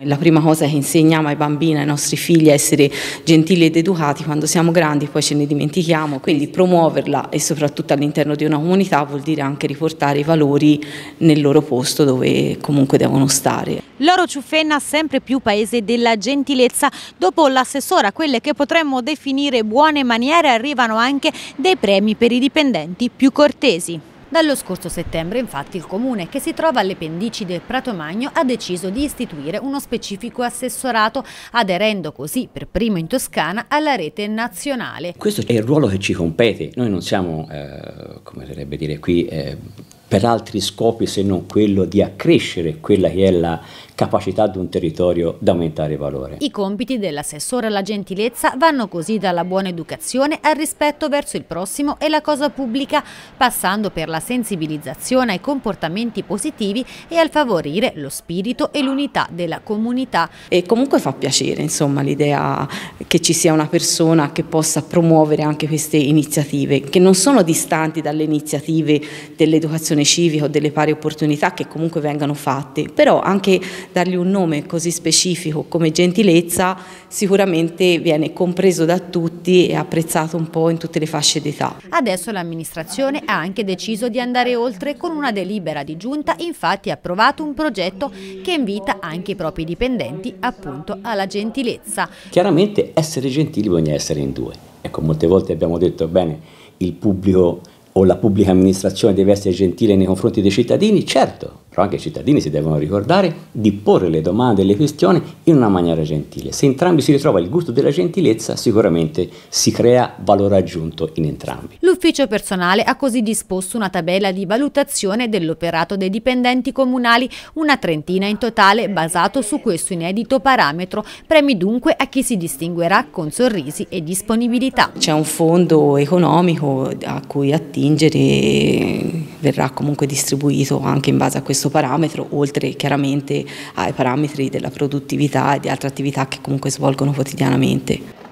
La prima cosa che insegniamo ai bambini, ai nostri figli, a essere gentili ed educati, quando siamo grandi poi ce ne dimentichiamo, quindi promuoverla e soprattutto all'interno di una comunità vuol dire anche riportare i valori nel loro posto dove comunque devono stare. L'oro ciuffenna sempre più paese della gentilezza, dopo l'assessora quelle che potremmo definire buone maniere arrivano anche dei premi per i dipendenti più cortesi. Dallo scorso settembre infatti il comune, che si trova alle pendici del Prato Magno, ha deciso di istituire uno specifico assessorato, aderendo così per primo in Toscana alla rete nazionale. Questo è il ruolo che ci compete, noi non siamo, eh, come dovrebbe dire qui, eh, per altri scopi se non quello di accrescere quella che è la capacità di un territorio di aumentare valore. I compiti dell'assessore alla gentilezza vanno così dalla buona educazione al rispetto verso il prossimo e la cosa pubblica, passando per la sensibilizzazione ai comportamenti positivi e al favorire lo spirito e l'unità della comunità. E comunque fa piacere l'idea che ci sia una persona che possa promuovere anche queste iniziative, che non sono distanti dalle iniziative dell'educazione persone civiche o delle pari opportunità che comunque vengano fatti, però anche dargli un nome così specifico come gentilezza sicuramente viene compreso da tutti e apprezzato un po' in tutte le fasce d'età. Adesso l'amministrazione ha anche deciso di andare oltre con una delibera di giunta, infatti ha approvato un progetto che invita anche i propri dipendenti appunto alla gentilezza. Chiaramente essere gentili bisogna essere in due. Ecco, molte volte abbiamo detto, bene, il pubblico o la pubblica amministrazione deve essere gentile nei confronti dei cittadini, certo, però anche i cittadini si devono ricordare di porre le domande e le questioni in una maniera gentile. Se entrambi si ritrova il gusto della gentilezza, sicuramente si crea valore aggiunto in entrambi. L'ufficio personale ha così disposto una tabella di valutazione dell'operato dei dipendenti comunali, una trentina in totale, basato su questo inedito parametro, premi dunque a chi si distinguerà con sorrisi e disponibilità. C'è un fondo economico a cui attingere verrà comunque distribuito anche in base a questo parametro, oltre chiaramente ai parametri della produttività e di altre attività che comunque svolgono quotidianamente.